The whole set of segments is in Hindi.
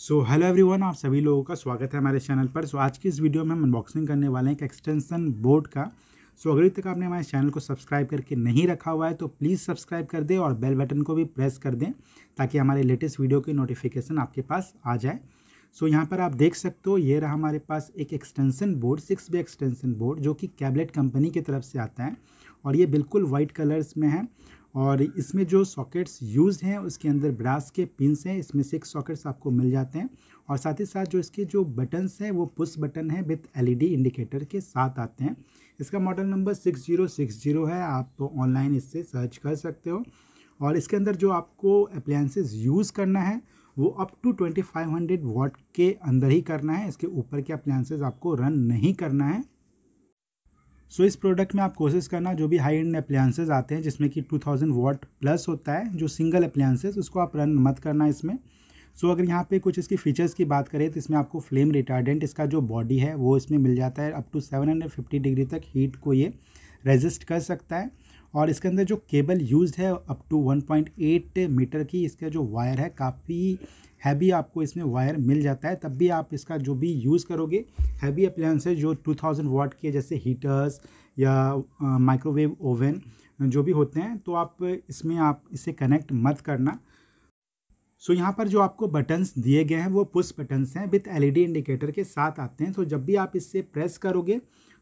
सो हेलो एवरीवन आप सभी लोगों का स्वागत है हमारे चैनल पर सो so, आज की इस वीडियो में हम अनबॉक्सिंग करने वाले हैं एक एक्सटेंशन बोर्ड का सो so, अगर तक आपने हमारे चैनल को सब्सक्राइब करके नहीं रखा हुआ है तो प्लीज़ सब्सक्राइब कर दें और बेल बटन को भी प्रेस कर दें ताकि हमारे लेटेस्ट वीडियो की नोटिफिकेशन आपके पास आ जाए सो so, यहाँ पर आप देख सकते हो ये रहा हमारे पास एक extension board six B extension board जो कि कैबलेट कंपनी की तरफ से आता है और ये बिल्कुल वाइट कलर्स में है और इसमें जो सॉकेट्स यूज हैं उसके अंदर ब्रास के पिंस हैं इसमें से एक सॉकेट्स आपको मिल जाते हैं और साथ ही साथ जो इसके जो बटन्स हैं वो पुश बटन है विथ एलईडी इंडिकेटर के साथ आते हैं इसका model number six zero six zero है आप तो ऑनलाइन इससे सर्च कर सकते हो और इसके अंदर जो आपको अप्लायंसेज यूज़ करना है वो up to twenty hundred watt के अंदर ही करना है इसके ऊपर के अप्लायंसेज आपको रन नहीं करना है सो so, इस प्रोडक्ट में आप कोशिश करना जो भी हाई एंड अप्लायंसेज आते हैं जिसमें कि 2000 वॉट प्लस होता है जो सिंगल अप्लायंसेज उसको आप रन मत करना इसमें सो so, अगर यहाँ पे कुछ इसकी फीचर्स की बात करें तो इसमें आपको फ्लेम रिटार्डेंट इसका जो बॉडी है वो इसमें मिल जाता है अप टू सेवन डिग्री तक हीट को ये रेजिस्ट कर सकता है और इसके अंदर जो केबल यूज है अप टू 1.8 मीटर की इसका जो वायर है काफ़ी हैवी आपको इसमें वायर मिल जाता है तब भी आप इसका जो भी यूज़ करोगे हैवी अप्लायंसेज जो 2000 वाट के जैसे हीटर्स या माइक्रोवेव ओवन जो भी होते हैं तो आप इसमें आप इसे कनेक्ट मत करना सो so, यहाँ पर जो आपको बटन्स दिए गए हैं वो पुश बटन्स हैं विथ एलईडी इंडिकेटर के साथ आते हैं तो जब भी आप इससे प्रेस करोगे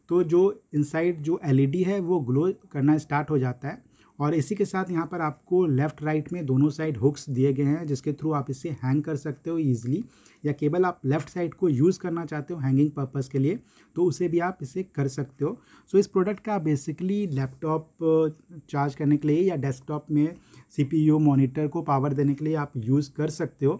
तो जो इनसाइड जो एलईडी है वो ग्लो करना स्टार्ट हो जाता है और इसी के साथ यहाँ पर आपको लेफ्ट राइट में दोनों साइड हुक्स दिए गए हैं जिसके थ्रू आप इसे हैंग कर सकते हो ईजिली या केवल आप लेफ्ट साइड को यूज़ करना चाहते हो हैंगिंग पर्पज़ के लिए तो उसे भी आप इसे कर सकते हो सो so, इस प्रोडक्ट का बेसिकली लैपटॉप चार्ज करने के लिए या डेस्कटॉप में सी पी यू को पावर देने के लिए आप यूज़ कर सकते हो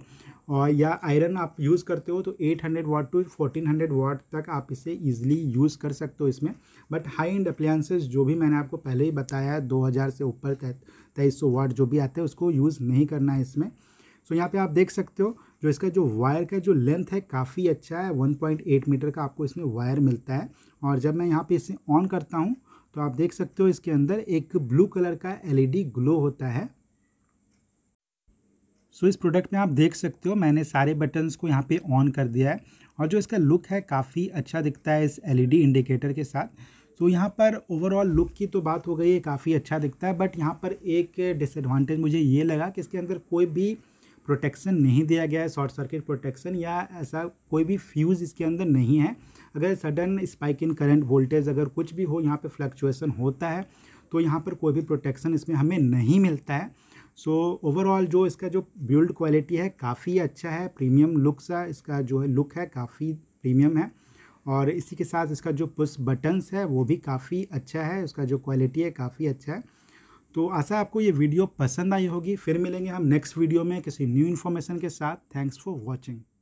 और या आयरन आप यूज़ करते हो तो 800 hundred watt to 1400 hundred watt तक आप इसे ईजिली यूज़ कर सकते हो इसमें बट हाई एंड अप्लायंसेज जो भी मैंने आपको पहले ही बताया है दो से ऊपर तेईस सौ वाट जो भी आते हैं उसको यूज़ नहीं करना है इसमें सो so, यहाँ पे आप देख सकते हो जो इसका जो वायर का जो लेंथ है काफ़ी अच्छा है 1.8 मीटर का आपको इसमें वायर मिलता है और जब मैं यहाँ पे इसे ऑन करता हूँ तो आप देख सकते हो इसके अंदर एक ब्लू कलर का एलईडी ग्लो e होता है सो so, इस प्रोडक्ट में आप देख सकते हो मैंने सारे बटन्स को यहाँ पे ऑन कर दिया है और जो इसका लुक है काफ़ी अच्छा दिखता है इस एलईडी इंडिकेटर e के साथ तो यहाँ पर ओवरऑल लुक की तो बात हो गई है काफ़ी अच्छा दिखता है बट यहाँ पर एक डिसएडवांटेज मुझे ये लगा कि इसके अंदर कोई भी प्रोटेक्शन नहीं दिया गया है शॉर्ट सर्किट प्रोटेक्शन या ऐसा कोई भी फ्यूज़ इसके अंदर नहीं है अगर sudden spike in current voltage अगर कुछ भी हो यहाँ पे फ्लक्चुएसन होता है तो यहाँ पर कोई भी प्रोटेक्शन इसमें हमें नहीं मिलता है सो so, ओवरऑल जो इसका जो बिल्ड क्वालिटी है काफ़ी अच्छा है प्रीमियम लुक सा इसका जो है लुक है काफ़ी प्रीमियम है और इसी के साथ इसका जो पुश बटन्स है वो भी काफ़ी अच्छा है उसका जो क्वालिटी है काफ़ी अच्छा है तो आशा आपको ये वीडियो पसंद आई होगी फिर मिलेंगे हम नेक्स्ट वीडियो में किसी न्यू इन्फॉर्मेशन के साथ थैंक्स फॉर वॉचिंग